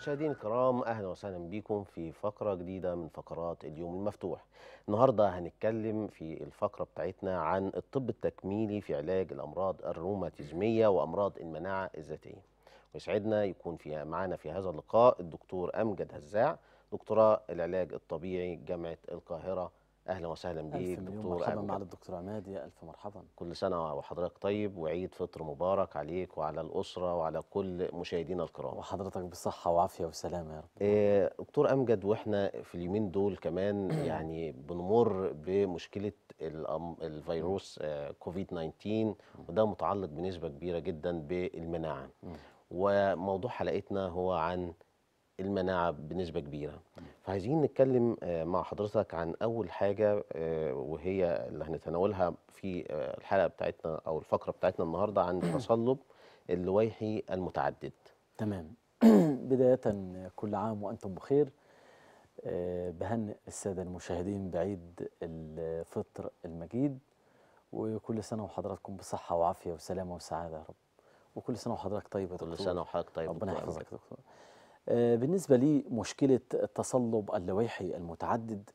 مشاهدينا الكرام اهلا وسهلا بيكم في فقره جديده من فقرات اليوم المفتوح. النهارده هنتكلم في الفقره بتاعتنا عن الطب التكميلي في علاج الامراض الروماتيزميه وامراض المناعه الذاتيه. ويسعدنا يكون في معانا في هذا اللقاء الدكتور امجد هزاع دكتوراه العلاج الطبيعي جامعه القاهره اهلا وسهلا بيك دكتور مرحبا مع الدكتور عماد يا الف مرحبا كل سنه وحضرتك طيب وعيد فطر مبارك عليك وعلى الاسره وعلى كل مشاهدينا الكرام وحضرتك بصحه وعافيه وسلامه يا رب آه، دكتور امجد واحنا في اليومين دول كمان يعني بنمر بمشكله الفيروس آه، كوفيد 19 وده متعلق بنسبه كبيره جدا بالمناعه وموضوع حلقتنا هو عن المناعه بنسبه كبيره فعايزين نتكلم آه، مع حضرتك عن اول حاجه آه، وهي اللي هنتناولها في آه، الحلقه بتاعتنا او الفقره بتاعتنا النهارده عن تصلب اللويحي المتعدد تمام بدايه كل عام وانتم بخير بهنئ الساده المشاهدين بعيد الفطر المجيد وكل سنه وحضراتكم بصحه وعافيه وسلامه وسعاده يا رب وكل سنه وحضرتك طيبة يا دكتور كل سنه وحضرتك طيبة ربنا يحفظك يا دكتور آه، بالنسبة لي مشكلة التصلب اللويحي المتعدد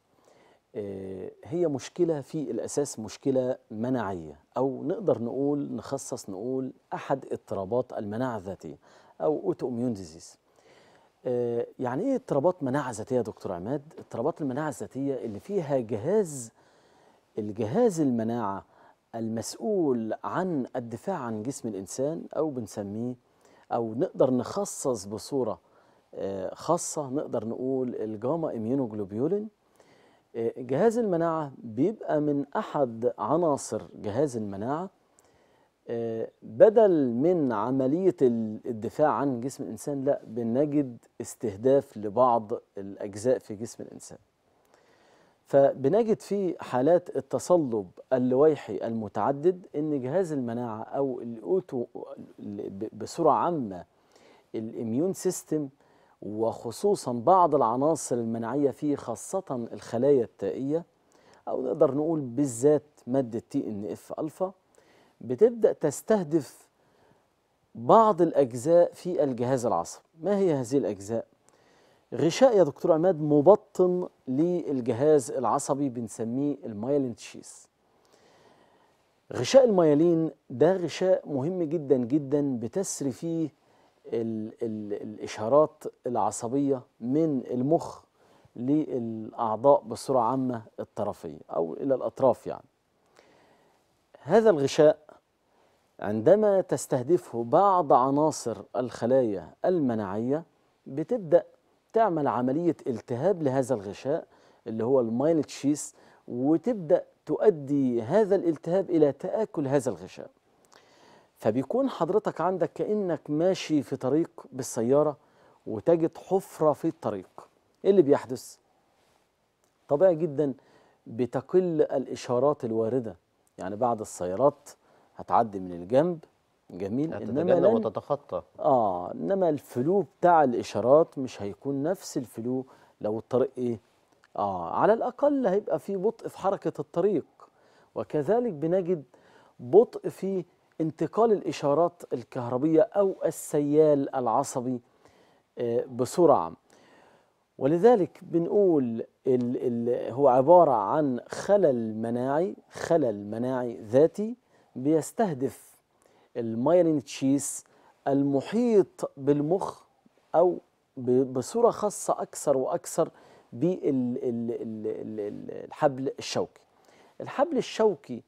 آه، هي مشكلة في الأساس مشكلة مناعية أو نقدر نقول نخصص نقول أحد اضطرابات المناعة الذاتية أو أوتو إميون ديزيز يعني إيه اضطرابات مناعة ذاتية يا دكتور عماد؟ اضطرابات المناعة الذاتية اللي فيها جهاز الجهاز المناعة المسؤول عن الدفاع عن جسم الإنسان أو بنسميه أو نقدر نخصص بصورة خاصة نقدر نقول الجاما إميونوجلوبيولين آه، جهاز المناعة بيبقى من أحد عناصر جهاز المناعة آه، بدل من عملية الدفاع عن جسم الإنسان لا بنجد استهداف لبعض الأجزاء في جسم الإنسان فبنجد في حالات التصلب اللويحي المتعدد ان جهاز المناعه او الاوتو بصوره عامه الاميون سيستم وخصوصا بعض العناصر المناعية فيه خاصة الخلايا التائية أو نقدر نقول بالذات مادة تي إن إف ألفا بتبدأ تستهدف بعض الأجزاء في الجهاز العصبي ما هي هذه الأجزاء؟ غشاء يا دكتور عماد مبطن للجهاز العصبي بنسميه المايلين تشيس غشاء الميالين ده غشاء مهم جدا جدا بتسري فيه ال ال الإشارات العصبية من المخ للأعضاء بصورة عامة الطرفية أو إلى الأطراف يعني هذا الغشاء عندما تستهدفه بعض عناصر الخلايا المناعية بتبدأ تعمل عملية التهاب لهذا الغشاء اللي هو المايلتشيس وتبدأ تؤدي هذا الالتهاب إلى تآكل هذا الغشاء فبيكون حضرتك عندك كأنك ماشي في طريق بالسيارة وتجد حفرة في الطريق إيه اللي بيحدث؟ طبيعي جدا بتقل الإشارات الواردة يعني بعض السيارات هتعدي من الجنب جميل انما لن... وتتخطى اه انما الفلو بتاع الاشارات مش هيكون نفس الفلو لو الطريق ايه اه على الاقل هيبقى في بطء في حركه الطريق وكذلك بنجد بطء في انتقال الإشارات الكهربية أو السيال العصبي بسرعة آه، ولذلك بنقول ال ال هو عبارة عن خلل مناعي خلل مناعي ذاتي بيستهدف المايلين تشيس المحيط بالمخ أو بصورة خاصة أكثر وأكثر بالحبل الشوكي الحبل الشوكي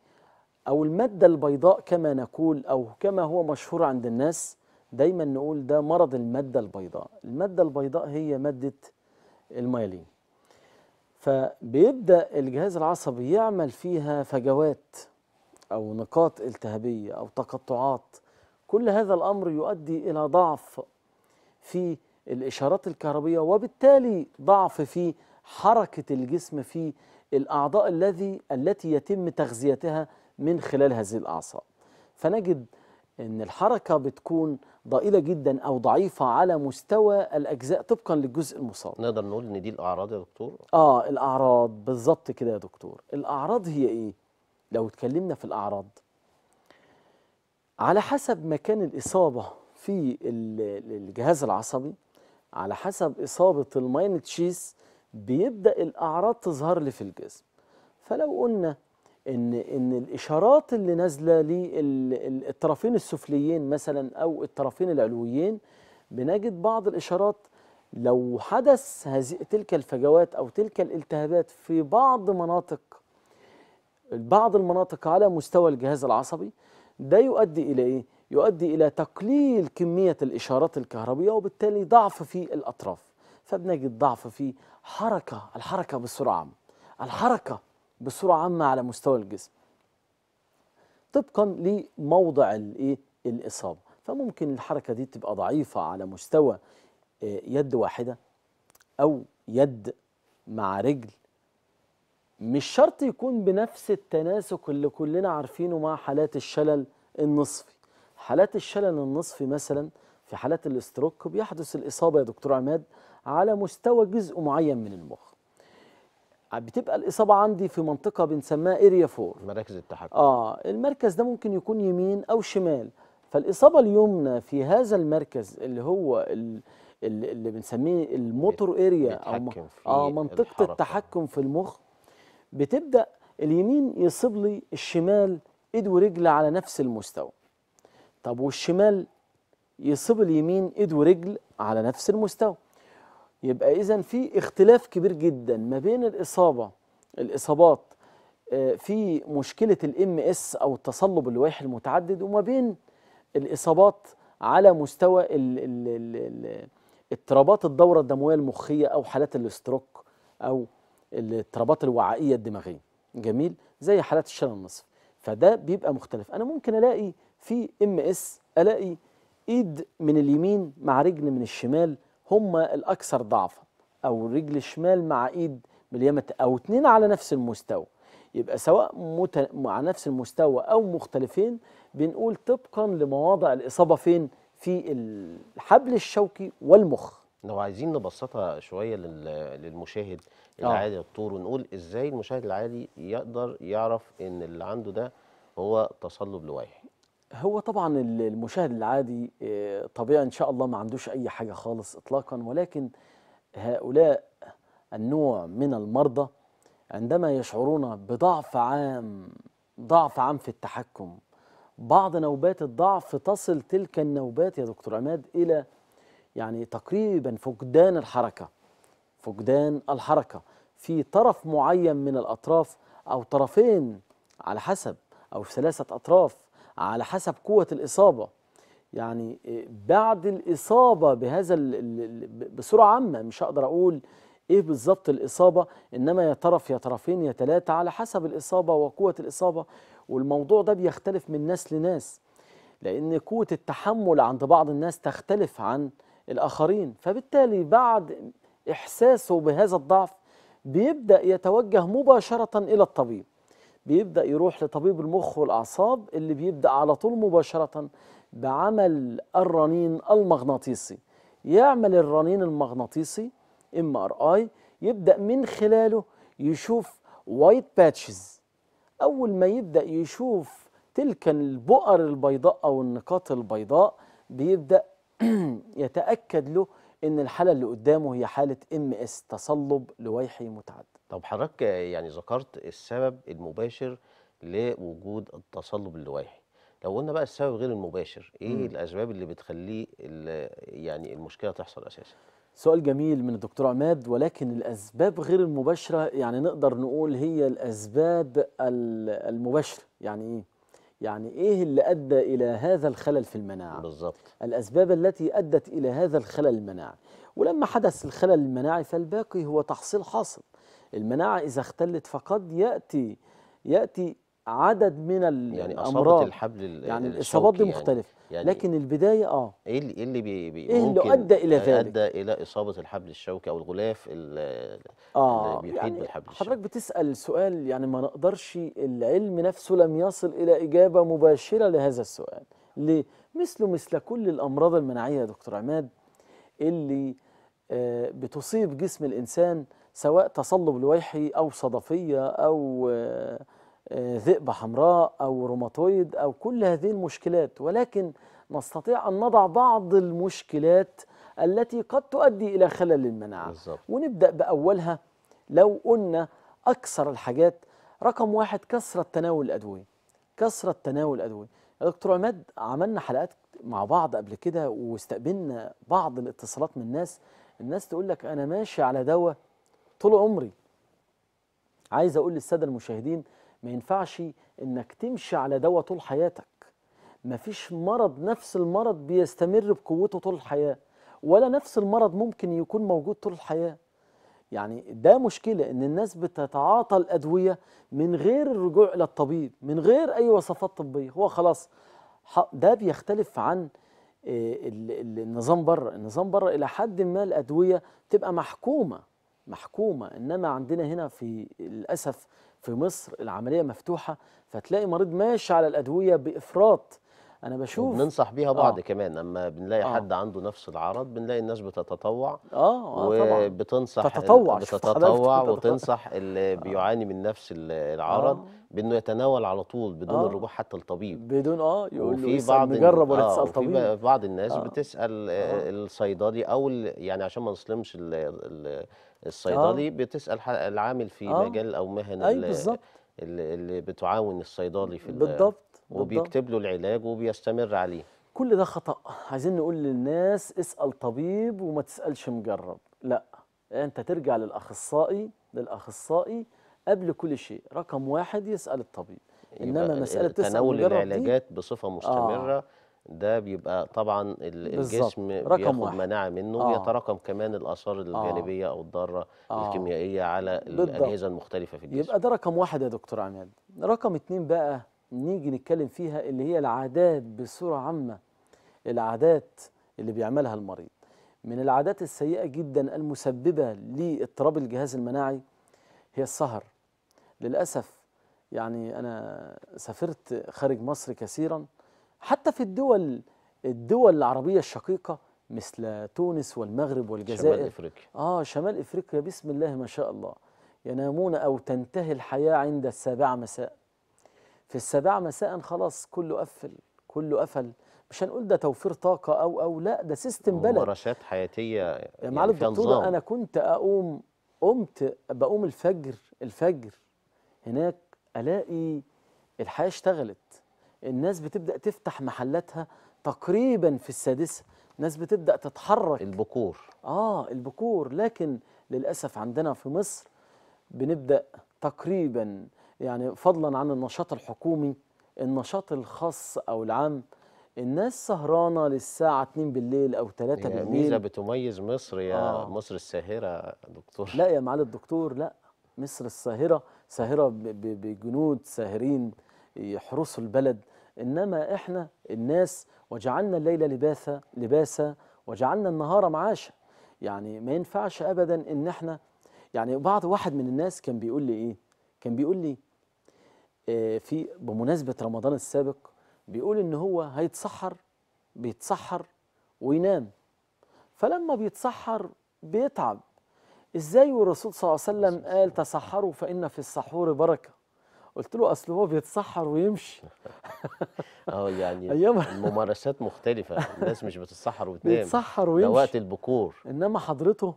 أو المادة البيضاء كما نقول أو كما هو مشهور عند الناس دايما نقول ده مرض المادة البيضاء المادة البيضاء هي مادة الميلين فبيبدأ الجهاز العصبي يعمل فيها فجوات أو نقاط التهابية أو تقطعات كل هذا الأمر يؤدي إلى ضعف في الإشارات الكهربية وبالتالي ضعف في حركة الجسم في الأعضاء الذي التي يتم تغذيتها من خلال هذه الأعصاب فنجد أن الحركة بتكون ضئيلة جدا أو ضعيفة على مستوى الأجزاء طبقا للجزء المصاب نقدر نقول أن دي الأعراض يا دكتور؟ آه الأعراض بالظبط كده يا دكتور الأعراض هي إيه؟ لو اتكلمنا في الأعراض على حسب مكان الإصابة في الجهاز العصبي على حسب إصابة الماينتشيس بيبدأ الأعراض تظهر لي في الجسم فلو قلنا ان ان الاشارات اللي نازله للطرفين السفليين مثلا او الطرفين العلويين بنجد بعض الاشارات لو حدث هذه تلك الفجوات او تلك الالتهابات في بعض مناطق بعض المناطق على مستوى الجهاز العصبي ده يؤدي الى ايه؟ يؤدي الى تقليل كميه الاشارات الكهربيه وبالتالي ضعف في الاطراف فبنجد ضعف في حركه الحركه بسرعه الحركه بصورة عامة على مستوى الجسم طبقا لموضع الايه الاصابه فممكن الحركه دي تبقى ضعيفه على مستوى آه، يد واحده او يد مع رجل مش شرط يكون بنفس التناسق اللي كلنا عارفينه مع حالات الشلل النصفي حالات الشلل النصفي مثلا في حالات الاستروك بيحدث الاصابه يا دكتور عماد على مستوى جزء معين من المخ بتبقى الاصابه عندي في منطقه بنسميها اريا 4 مراكز التحكم اه المركز ده ممكن يكون يمين او شمال فالاصابه اليمنى في هذا المركز اللي هو اللي بنسميه الموتور اريا او اه منطقه الحركة. التحكم في المخ بتبدا اليمين يصيب لي الشمال ايد ورجل على نفس المستوى طب والشمال يصيب اليمين ايد ورجل على نفس المستوى يبقى إذا في اختلاف كبير جدا ما بين الإصابة الإصابات آه، في مشكلة الام اس أو التصلب اللوائح المتعدد وما بين الإصابات على مستوى اضطرابات الدورة الدموية المخية أو حالات الاستروك أو الاضطرابات الوعائية الدماغية جميل زي حالات الشلل النصف فده بيبقى مختلف أنا ممكن ألاقي في ام اس ألاقي إيد من اليمين مع رجل من الشمال هما الاكثر ضعفا او رجل شمال مع ايد من او اتنين على نفس المستوى يبقى سواء مت... مع نفس المستوى او مختلفين بنقول طبقا لمواضع الاصابه فين في الحبل الشوكي والمخ لو عايزين نبسطها شويه للمشاهد آه. العادي دكتور ونقول ازاي المشاهد العادي يقدر يعرف ان اللي عنده ده هو تصلب لوائح هو طبعا المشاهد العادي آه، طبيعي ان شاء الله ما عندوش اي حاجه خالص اطلاقا ولكن هؤلاء النوع من المرضى عندما يشعرون بضعف عام ضعف عام في التحكم بعض نوبات الضعف تصل تلك النوبات يا دكتور عماد الى يعني تقريبا فقدان الحركه فقدان الحركه في طرف معين من الاطراف او طرفين على حسب او ثلاثه اطراف على حسب قوة الإصابة يعني آه، بعد الإصابة بهذا بصورة عامة مش هقدر أقول إيه بالظبط الإصابة إنما يا طرف يا طرفين يا تلاتة على حسب الإصابة وقوة الإصابة والموضوع ده بيختلف من ناس لناس لأن قوة التحمل عند بعض الناس تختلف عن الآخرين فبالتالي بعد إحساسه بهذا الضعف بيبدأ يتوجه مباشرة إلى الطبيب بيبدأ يروح لطبيب المخ والأعصاب اللي بيبدأ على طول مباشرة بعمل الرنين المغناطيسي يعمل الرنين المغناطيسي ام ار اي يبدأ من خلاله يشوف وايت باتشز أول ما يبدأ يشوف تلك البؤر البيضاء أو النقاط البيضاء بيبدأ يتأكد له إن الحالة اللي قدامه هي حالة ام اس تصلب لويحي متعدد طب حضرتك يعني ذكرت السبب المباشر لوجود التصلب اللوائحي لو قلنا بقى السبب غير المباشر ايه مم. الاسباب اللي بتخليه يعني المشكله تحصل اساسا سؤال جميل من الدكتور عماد ولكن الاسباب غير المباشره يعني نقدر نقول هي الاسباب المباشره يعني ايه يعني ايه اللي ادى الى هذا الخلل في المناعه بالظبط الاسباب التي ادت الى هذا الخلل المناعي ولما حدث الخلل المناعي فالباقي هو تحصيل حاصل المناعة إذا اختلت فقد يأتي يأتي عدد من يعني الامراض يعني الحبل يعني الاصابات دي مختلفه يعني لكن البدايه اه ايه اللي ايه اللي بي بي ايه اللي ادى الى ذلك ادى الى اصابه الحبل الشوكي او الغلاف اللي اه بيحيط يعني بالحبل الشوكي حضرتك بتسال سؤال يعني ما نقدرش العلم نفسه لم يصل الى اجابه مباشره لهذا السؤال ليه مثله مثل كل الامراض المناعيه يا دكتور عماد اللي آه بتصيب جسم الانسان سواء تصلب لويحي أو صدفية أو آه، آه، ذئبة حمراء أو روماتويد أو كل هذه المشكلات ولكن نستطيع أن نضع بعض المشكلات التي قد تؤدي إلى خلل المناعة بالزبط. ونبدأ بأولها لو قلنا أكثر الحاجات رقم واحد كثرة تناول الأدوية كثرة تناول الأدوية يا دكتور عماد عملنا حلقات مع بعض قبل كده واستقبلنا بعض الاتصالات من الناس الناس تقول لك أنا ماشي على دواء طول عمري عايز اقول للساده المشاهدين ما ينفعش انك تمشي على دواء طول حياتك مفيش مرض نفس المرض بيستمر بقوته طول الحياه ولا نفس المرض ممكن يكون موجود طول الحياه يعني ده مشكلة إن الناس بتتعاطى الأدوية من غير الرجوع إلى الطبيب من غير أي وصفات طبية هو خلاص ده بيختلف عن آه، النظام بره النظام بره إلى حد ما الأدوية بتبقى محكومة محكومه انما عندنا هنا في للاسف في مصر العمليه مفتوحه فتلاقي مريض ماشي على الادويه بافراط انا بشوف بننصح بيها آه. بعض آه. كمان اما بنلاقي آه. حد عنده نفس العرض بنلاقي الناس بتتطوع اه, آه وبتنصح تتطوع بتتطوع وتنصح اللي آه. بيعاني من نفس العرض آه. بانه يتناول على طول بدون آه. الرجوع حتى للطبيب بدون اه يقول له بعض نجرب ولا آه تسال طبيب في بعض الناس آه. بتسال آه. آه. الصيدلي او يعني عشان ما نظلمش الصيدلي آه. بتسال العامل في آه. مجال او مهن أي بالظبط اللي بتعاون الصيدلي في بالضبط وبيكتب له العلاج وبيستمر عليه كل ده خطأ عايزين نقول للناس اسأل طبيب وما تسألش مجرب لا أنت ترجع للأخصائي للأخصائي قبل كل شيء رقم واحد يسأل الطبيب إنما مسألة تسأل تناول العلاجات بصفة مستمرة آه. ده بيبقى طبعا الجسم بياخد واحد. مناعه منه آه. بيتراكم كمان الاثار الجانبيه آه. او الضاره آه. الكيميائيه على بالضبط. الاجهزه المختلفه في الجسم يبقى ده رقم واحد يا دكتور عماد رقم اتنين بقى نيجي نتكلم فيها اللي هي العادات بصورة عامة العادات اللي بيعملها المريض من العادات السيئة جدا المسببة لاضطراب الجهاز المناعي هي السهر للأسف يعني أنا سافرت خارج مصر كثيرا حتى في الدول الدول العربية الشقيقة مثل تونس والمغرب والجزائر شمال افريقيا اه شمال افريقيا بسم الله ما شاء الله ينامون او تنتهي الحياه عند السابعه مساء في السابعة مساء خلاص كله قفل كله قفل مش هنقول ده توفير طاقة أو أو لا ده سيستم بلد ورشات حياتية يعني معالي الدكتور أنا كنت أقوم قمت بقوم الفجر الفجر هناك ألاقي الحياة اشتغلت الناس بتبدأ تفتح محلاتها تقريبا في السادسة الناس بتبدأ تتحرك البكور آه البكور لكن للأسف عندنا في مصر بنبدأ تقريبا يعني فضلا عن النشاط الحكومي النشاط الخاص أو العام الناس سهرانه للساعه 2 بالليل او 3 بالليل ميزه بتميز مصر يا آه. مصر الساهره دكتور لا يا معالي الدكتور لا مصر الساهره ساهره بجنود ساهرين يحرسوا البلد انما احنا الناس وجعلنا الليل لباسا لباسا وجعلنا النهار معاشا يعني ما ينفعش ابدا ان احنا يعني بعض واحد من الناس كان بيقول لي ايه كان بيقول لي آه، في بمناسبة رمضان السابق بيقول إن هو هيتسحر بيتسحر وينام فلما بيتسحر بيتعب إزاي والرسول صلى الله عليه وسلم قال تسحروا فإن في السحور بركة قلت له اصل هو بيتسحر ويمشي اه يعني الممارسات مختلفه الناس مش بتتسحر وتنام بيتسحر ويمشي ده وقت البكور انما حضرته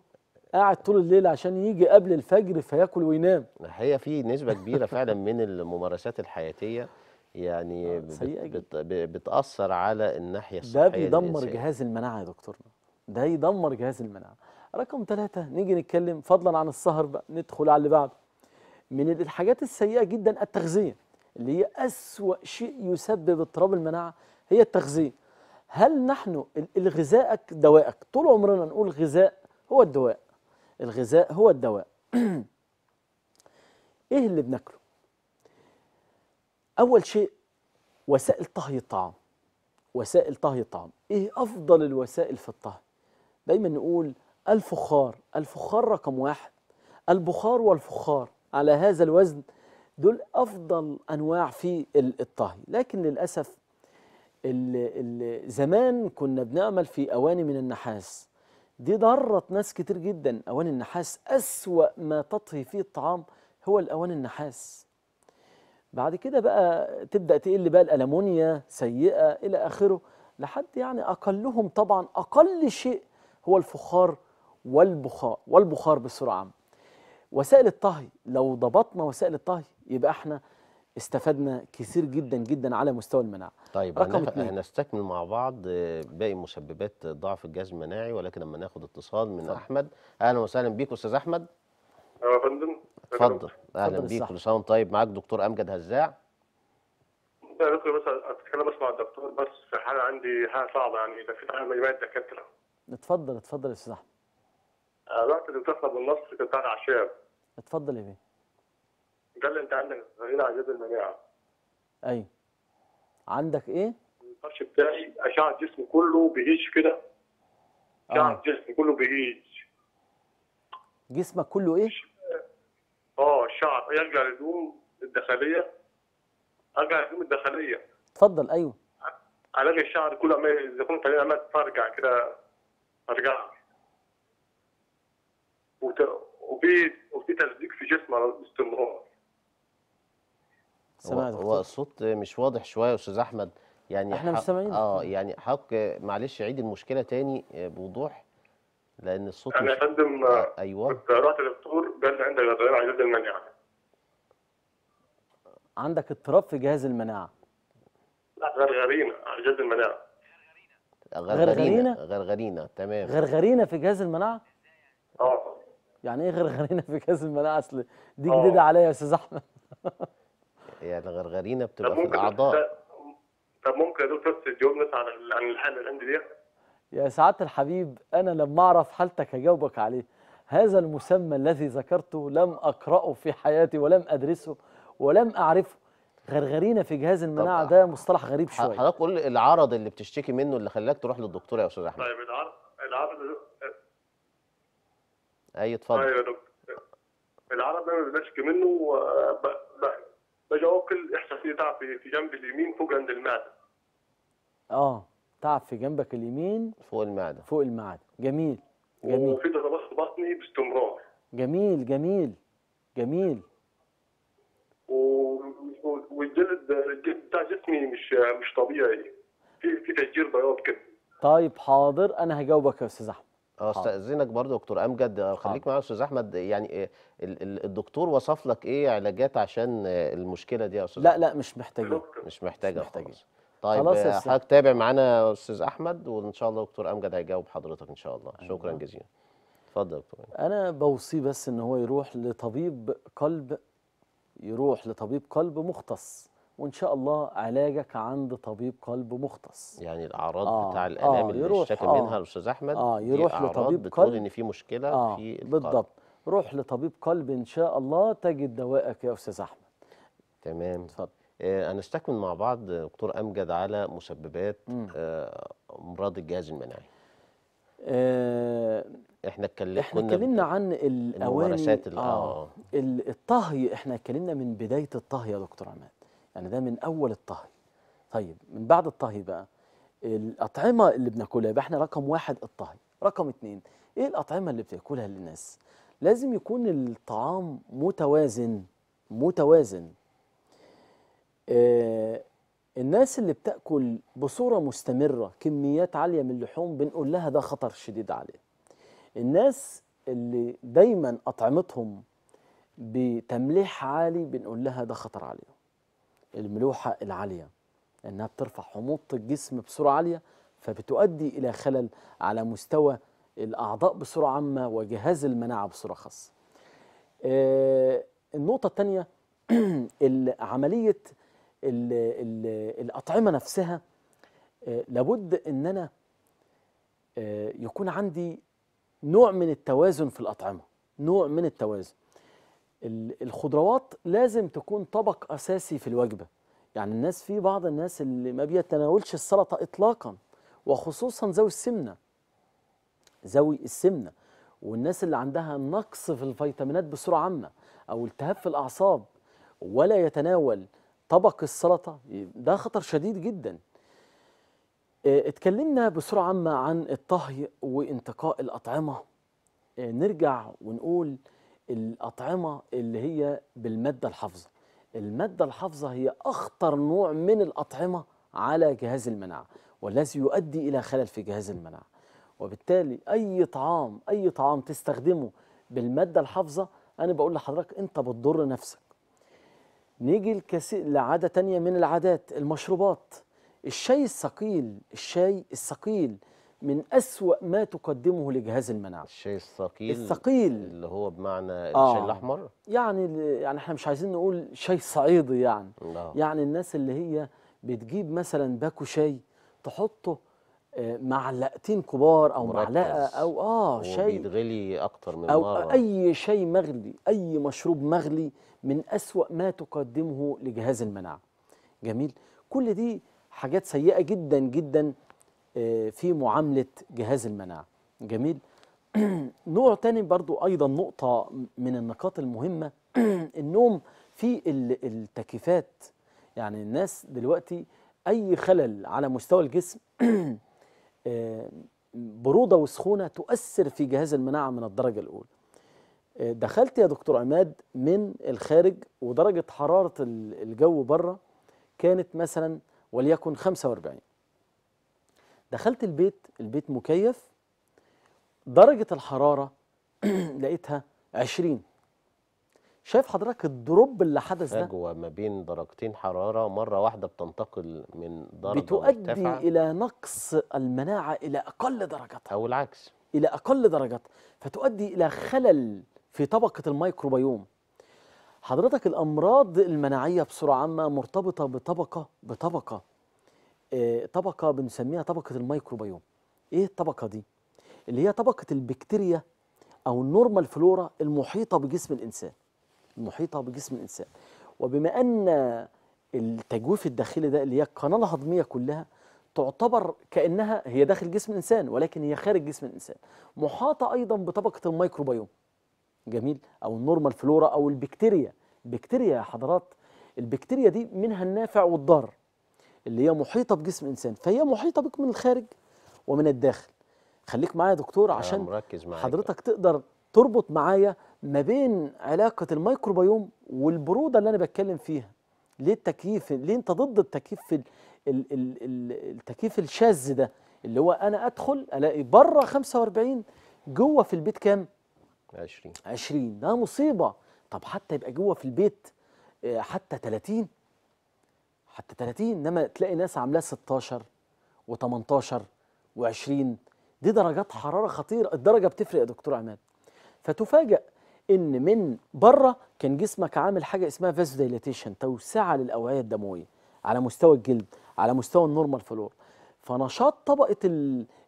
قاعد طول الليل عشان يجي قبل الفجر فياكل وينام الحقيقه في نسبه كبيره فعلا من الممارسات الحياتيه يعني آه، بت بتاثر على الناحيه الصحيه ده بيدمر جهاز المناعه يا دكتورنا ده يدمر جهاز المناعه رقم ثلاثة نيجي نتكلم فضلا عن السهر بقى ندخل على اللي بعده من الحاجات السيئة جدا التغذية اللي هي أسوأ شيء يسبب اضطراب المناعة هي التغذية هل نحن الغذاءك دوائك طول عمرنا نقول غذاء هو الدواء الغذاء هو الدواء ايه اللي بناكله اول شيء وسائل طهي الطعام وسائل طهي الطعام ايه افضل الوسائل في الطهي دايما نقول الفخار الفخار رقم واحد البخار والفخار على هذا الوزن دول افضل انواع في الطهي لكن للاسف ال زمان كنا بنعمل في اواني من النحاس دي ضرت ناس كتير جدا اواني النحاس أسوأ ما تطهي فيه الطعام هو الاواني النحاس بعد كده بقى تبدأ تقل بقى الألمونيا سيئة إلى آخره لحد يعني أقلهم طبعا أقل شيء هو الفخار والبخار والبخار بسرعة وسائل الطهي لو ضبطنا وسائل الطهي يبقى احنا استفدنا كثير جدا جدا على مستوى المناعه طيب رقم هنستكمل مع بعض آه، باقي مسببات ضعف الجهاز المناعي ولكن لما ناخد اتصال من صح. احمد اهلا وسهلا بيك استاذ احمد اهلا يا فندم اتفضل اهلا بيك كل سنه طيب معاك دكتور امجد هزاع لا دكتور بس مع الدكتور بس في حاله عندي حاله صعبه يعني ده في حاله مجموعه دكاتره اتفضل اتفضل يا استاذ احمد رحت دكتور احمد آه، النصر كنت قاعد على الشاب اتفضل يا بيه ده اللي انت عندك غير عجز المناعه ايوه عندك ايه؟ الفرش بتاعي اشعه جسمي كله بهيج كده اشعه آه. جسمي كله بهيج جسمك كله ايه؟ اه الشعر يرجع للدهون الداخليه ارجع للدهون الداخليه اتفضل ايوه علاج الشعر كله عمال اذا كنت عمال طيب، ترجع كده ارجع وفي وفي في جسمي على باستمرار هو الصوت مش واضح شويه يا استاذ احمد يعني احنا مش سامعين اه يعني حق معلش عيد المشكله تاني آه، بوضوح لان الصوت انا يا فندم آه، ايوه كنت رحت للدكتور قال لي عندك غثيان على جهاز المناعه عندك اضطراب في جهاز المناعه لا غرغرينا على جهاز المناعه غرغرينا غرغرينا تمام غرغرينا في جهاز المناعه اه يعني ايه غرغرينا في جهاز المناعه اصل دي آه. جديده عليا يا استاذ احمد يعني الغرغرينه بتبقى في الاعضاء طب ممكن يا دكتور تجاوبنا على عن الحاله الانديه يا سعاده الحبيب انا لما اعرف حالتك هجاوبك عليه هذا المسمى الذي ذكرته لم اقراه في حياتي ولم ادرسه ولم اعرفه غرغرينا في جهاز المناعه ده مصطلح غريب شويه حضرتك قول العرض اللي بتشتكي منه اللي خلاك تروح للدكتور يا استاذ احمد طيب العرض العرض اي اتفضل ايوه يا دكتور العرض انا بشتكي منه بجي اوكل يحصل في تعب في جنب اليمين فوق عند المعده اه تعب في جنبك اليمين فوق المعده فوق المعده جميل جميل وفي ضربات بطني باستمرار جميل جميل جميل و... والجلد الجلد بتاع جسمي مش مش طبيعي في في تشجير بياض كده طيب حاضر انا هجاوبك يا استاذ احمد آه، استاذنك برضه دكتور امجد آه، خليك معايا استاذ احمد يعني آه، الدكتور وصف لك ايه علاجات عشان المشكله دي يا استاذ لا لا مش محتاجين مش محتاجه خالص طيب خلاص حضرتك تابع معانا يا استاذ احمد وان شاء الله دكتور امجد هيجاوب حضرتك ان شاء الله شكرا جزيلا اتفضل دكتور انا بوصيه بس ان هو يروح لطبيب قلب يروح لطبيب قلب مختص وان شاء الله علاجك عند طبيب قلب مختص يعني الاعراض آه بتاع الالام آه اللي اشتكى آه منها الاستاذ احمد اه يروح لطبيب بتقول قلب ان في مشكله آه في القلب بالضبط روح لطبيب قلب ان شاء الله تجد دوائك يا استاذ احمد تمام اتفضل آه، انا هنستكمل مع بعض دكتور امجد على مسببات آه امراض الجهاز المناعي آه احنا اتكلمنا احنا اتكلمنا عن الاواني الممارسات آه, آه الطهي احنا اتكلمنا من بدايه الطهي يا دكتور عماد يعني ده من اول الطهي طيب من بعد الطهي بقى الاطعمه اللي بناكلها يبقى احنا رقم واحد الطهي رقم اثنين ايه الاطعمه اللي بتاكلها للناس لازم يكون الطعام متوازن متوازن آه الناس اللي بتاكل بصوره مستمره كميات عاليه من اللحوم بنقول لها ده خطر شديد عليه الناس اللي دايما اطعمتهم بتمليح عالي بنقول لها ده خطر عليهم الملوحة العالية أنها بترفع حموضة الجسم بسرعة عالية فبتؤدي إلى خلل على مستوى الأعضاء بسرعة عامة وجهاز المناعة بصورة خاصة آه، النقطة الثانية عملية الأطعمة نفسها آه، لابد أن أنا آه، يكون عندي نوع من التوازن في الأطعمة نوع من التوازن الخضروات لازم تكون طبق اساسي في الوجبه يعني الناس في بعض الناس اللي ما بيتناولش السلطه اطلاقا وخصوصا ذوي السمنه ذوي السمنه والناس اللي عندها نقص في الفيتامينات بصوره عامه او التهاب في الاعصاب ولا يتناول طبق السلطه ده خطر شديد جدا آه، اتكلمنا بصوره عامه عن الطهي وانتقاء الاطعمه آه، نرجع ونقول الأطعمة اللي هي بالمادة الحافظة المادة الحافظة هي أخطر نوع من الأطعمة على جهاز المناعة والذي يؤدي إلى خلل في جهاز المناعة وبالتالي أي طعام أي طعام تستخدمه بالمادة الحافظة أنا بقول لحضرتك أنت بتضر نفسك نيجي الكثير لعادة تانية من العادات المشروبات الشاي الثقيل الشاي الثقيل من أسوأ ما تقدمه لجهاز المناعة الشاي الثقيل الثقيل اللي هو بمعنى آه الشاي الأحمر يعني يعني احنا مش عايزين نقول شاي صعيدي يعني لا. يعني الناس اللي هي بتجيب مثلا باكو شاي تحطه آه، معلقتين كبار او معلقه او اه شاي بيتغلي اكتر من أو مره اي شاي مغلي اي مشروب مغلي من اسوا ما تقدمه لجهاز المناعه جميل كل دي حاجات سيئه جدا جدا في معاملة جهاز المناعة جميل نوع تاني برضو أيضا نقطة من النقاط المهمة النوم في التكيفات يعني الناس دلوقتي أي خلل على مستوى الجسم آه، برودة وسخونة تؤثر في جهاز المناعة من الدرجة الأولى آه، دخلت يا دكتور عماد من الخارج ودرجة حرارة الجو بره كانت مثلا وليكن 45 دخلت البيت البيت مكيف درجة الحرارة لقيتها 20 شايف حضرتك الدروب اللي حدث ده فجوة ما بين درجتين حرارة مرة واحدة بتنتقل من درجة بتؤدي مرتفعة إلى نقص المناعة إلى أقل درجتها أو العكس إلى أقل درجتها فتؤدي إلى خلل في طبقة الميكروبيوم حضرتك الأمراض المناعية بصورة عامة مرتبطة بطبقة بطبقة آه، طبقه بنسميها طبقه الميكروبيوم ايه الطبقه دي اللي هي طبقه البكتيريا او النورمال فلورا المحيطه بجسم الانسان المحيطه بجسم الانسان وبما ان التجويف الداخلي ده اللي هي القناه الهضميه كلها تعتبر كانها هي داخل جسم الانسان ولكن هي خارج جسم الانسان محاطه ايضا بطبقه الميكروبيوم جميل او النورمال فلورا او البكتيريا بكتيريا يا حضرات البكتيريا دي منها النافع والضار اللي هي محيطه بجسم الانسان فهي محيطه بك من الخارج ومن الداخل خليك معايا يا دكتور عشان مركز معاك حضرتك تقدر تربط معايا ما بين علاقه الميكروبيوم والبروده اللي انا بتكلم فيها ليه التكييف ليه انت ضد التكييف في التكييف الشاذ ده اللي هو انا ادخل الاقي بره 45 جوه في البيت كام 20 20 ده مصيبه طب حتى يبقى جوه في البيت آه، حتى 30 حتى 30 انما تلاقي ناس عاملاه 16 و18 و20 دي درجات حراره خطيره الدرجه بتفرق يا دكتور عماد فتفاجئ ان من بره كان جسمك عامل حاجه اسمها فاسو ديليتيشن توسعه للاوعيه الدمويه على مستوى الجلد على مستوى النورمال فلور فنشاط طبقه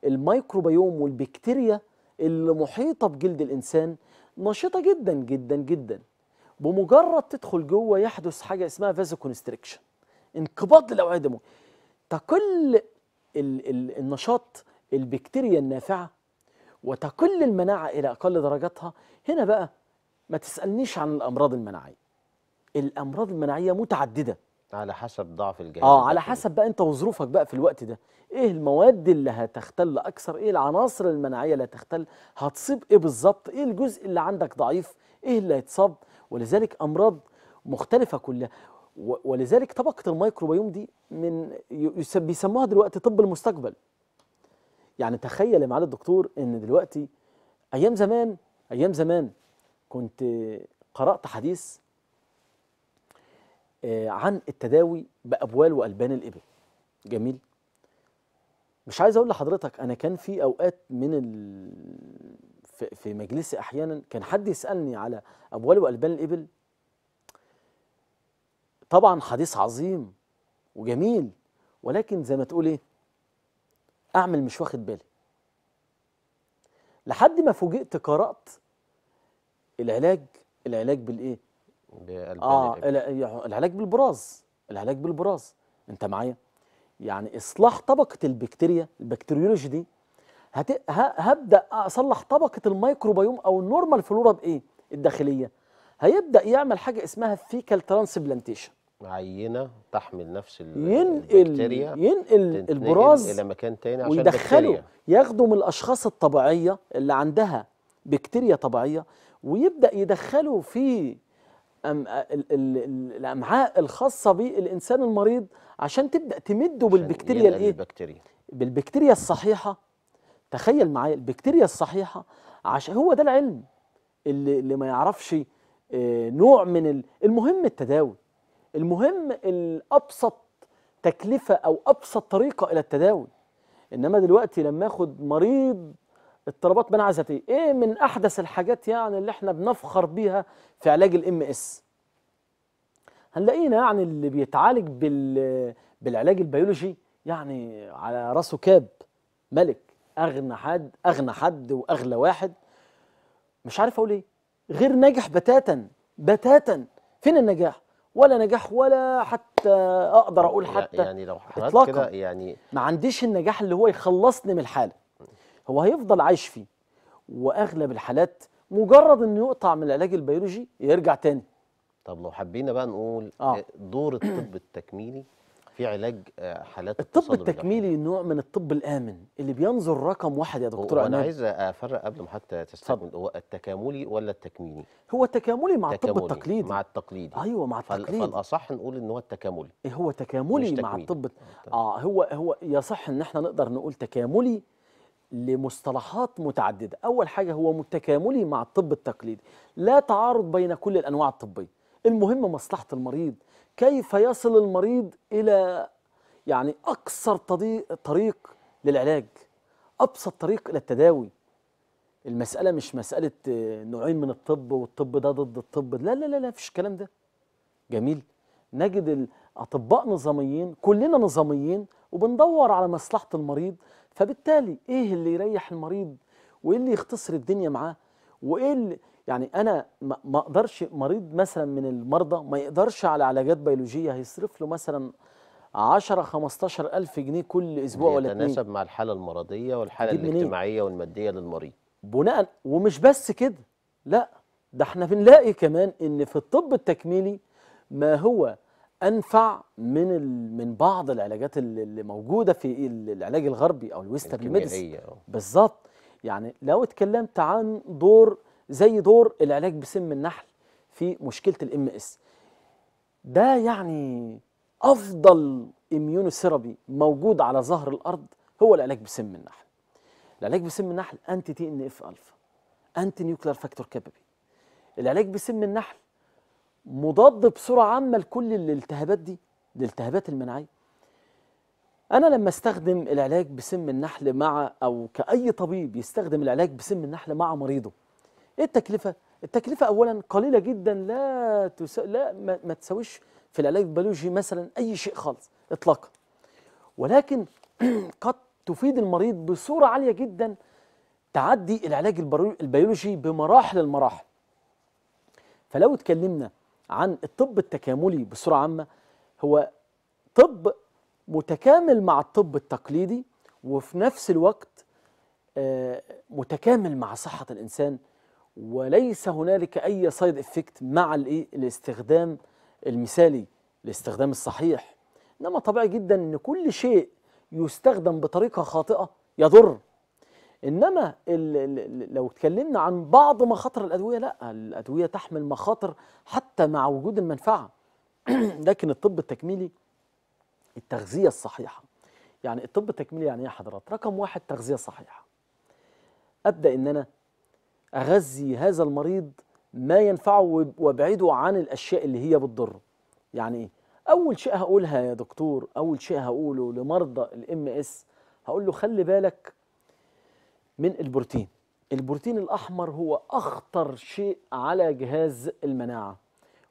الميكروبيوم والبكتيريا اللي محيطه بجلد الانسان نشيطه جدا جدا جدا بمجرد تدخل جوه يحدث حاجه اسمها فازو كونستريكشن انقباض للاوعيه الدمويه تقل ال ال النشاط البكتيريا النافعه وتقل المناعه الى اقل درجاتها هنا بقى ما تسالنيش عن الامراض المناعيه الامراض المناعيه متعدده على حسب ضعف الجهاز اه على حسب بقى انت وظروفك بقى في الوقت ده ايه المواد اللي هتختل اكثر ايه العناصر المناعيه اللي هتختل هتصيب ايه بالظبط ايه الجزء اللي عندك ضعيف ايه اللي هيتصاب ولذلك امراض مختلفه كلها ولذلك طبقه الميكروبيوم دي من بيسموها دلوقتي طب المستقبل يعني تخيل يا معالي الدكتور ان دلوقتي ايام زمان ايام زمان كنت قرات حديث آه، عن التداوي بابوال والبان الابل جميل مش عايز اقول لحضرتك انا كان في اوقات من ال... في مجلسي احيانا كان حد يسالني على ابوال والبان الابل طبعا حديث عظيم وجميل ولكن زي ما تقول ايه اعمل مش واخد بالي لحد ما فوجئت قرات العلاج العلاج بالايه اه العلاج بالبراز العلاج بالبراز انت معايا يعني اصلاح طبقه البكتيريا البكتيريولوجي دي هت... هبدا اصلح طبقه الميكروبيوم او النورمال فلورا بايه الداخليه هيبدا يعمل حاجه اسمها فيكال ترانسبلانتيشن عينه تحمل نفس ينقل ينقل البراز الى مكان تاني عشان ويدخله ياخده من الاشخاص الطبيعيه اللي عندها بكتيريا طبيعيه ويبدا يدخله في أم الامعاء الخاصه بالانسان المريض عشان تبدا تمده بالبكتيريا الايه البكتيريا بالبكتيريا الصحيحه تخيل معايا البكتيريا الصحيحه عشان هو ده العلم اللي, اللي ما يعرفش آه، نوع من المهم التداوي المهم الابسط تكلفه او ابسط طريقه الى التداول انما دلوقتي لما اخد مريض اضطرابات مناعه ذاتيه ايه من احدث الحاجات يعني اللي احنا بنفخر بيها في علاج الام اس هنلاقينا يعني اللي بيتعالج بال بالعلاج البيولوجي يعني على راسه كاب ملك اغنى حد اغنى حد واغلى واحد مش عارف اقول ايه غير ناجح بتاتا بتاتا فين النجاح ولا نجاح ولا حتى اقدر اقول حتى يعني لو حضرتك كده يعني ما عنديش النجاح اللي هو يخلصني من الحاله هو هيفضل عايش فيه واغلب الحالات مجرد انه يقطع من العلاج البيولوجي يرجع تاني طب لو حبينا بقى نقول آه. دور الطب التكميلي في علاج آه، حالات الطب التكميلي نوع من الطب الامن اللي بينظر رقم واحد يا دكتور انا عايز افرق قبل ما حتى تستخدم هو التكاملي ولا التكميلي هو التكاملي مع الطب التقليدي مع التقليدي ايوه مع التقليدي فالاصح نقول ان هو التكاملي إيه هو تكاملي مع الطب آه،, اه هو هو يصح ان احنا نقدر نقول تكاملي لمصطلحات متعدده اول حاجه هو تكاملي مع الطب التقليدي لا تعارض بين كل الانواع الطبيه المهم مصلحه المريض كيف يصل المريض إلى يعني أقصر طريق للعلاج أبسط طريق إلى التداوي المسألة مش مسألة آه، نوعين من الطب والطب ده ضد الطب لا لا لا لا فيش الكلام ده جميل نجد الأطباء نظاميين كلنا نظاميين وبندور على مصلحة المريض فبالتالي إيه اللي يريح المريض وإيه اللي يختصر الدنيا معاه وإيه اللي يعني انا ما اقدرش مريض مثلا من المرضى ما يقدرش على علاجات بيولوجيه هيصرف له مثلا 10 15 ألف جنيه كل اسبوع ولا اثنين يتناسب مع الحاله المرضيه والحاله الاجتماعيه والماديه للمريض بناء ومش بس كده لا ده احنا بنلاقي كمان ان في الطب التكميلي ما هو انفع من من بعض العلاجات اللي موجوده في العلاج الغربي او الويسترن ميديسن آه. بالظبط يعني لو اتكلمت عن دور زي دور العلاج بسم النحل في مشكله الام اس ده يعني افضل اميونوثيرابي موجود على ظهر الارض هو العلاج بسم النحل العلاج بسم النحل انتي تي ان اف الفا انتي نيوكلير فاكتور كابابي العلاج بسم النحل مضاد بصوره عامه لكل الالتهابات دي الالتهابات المناعيه انا لما استخدم العلاج بسم النحل مع او كاي طبيب يستخدم العلاج بسم النحل مع مريضه ايه التكلفه التكلفه اولا قليله جدا لا تس... لا ما, ما تساويش في العلاج البيولوجي مثلا اي شيء خالص اطلاقا ولكن قد تفيد المريض بصوره عاليه جدا تعدي العلاج البيولوجي بمراحل المراحل فلو اتكلمنا عن الطب التكاملي بصوره عامه هو طب متكامل مع الطب التقليدي وفي نفس الوقت آه، متكامل مع صحه الانسان وليس هنالك اي سايد افكت مع الايه الاستخدام المثالي الاستخدام الصحيح انما طبيعي جدا ان كل شيء يستخدم بطريقه خاطئه يضر انما لو اتكلمنا عن بعض مخاطر الادويه لا الادويه تحمل مخاطر حتى مع وجود المنفعه لكن الطب التكميلي التغذيه الصحيحه يعني الطب التكميلي يعني ايه حضرات رقم واحد تغذيه صحيحه ابدا ان انا أغذي هذا المريض ما ينفعه وابعده عن الأشياء اللي هي بتضره يعني إيه؟ أول شيء هقولها يا دكتور أول شيء هقوله لمرضى الام اس هقول له خلي بالك من البروتين البروتين الأحمر هو أخطر شيء على جهاز المناعة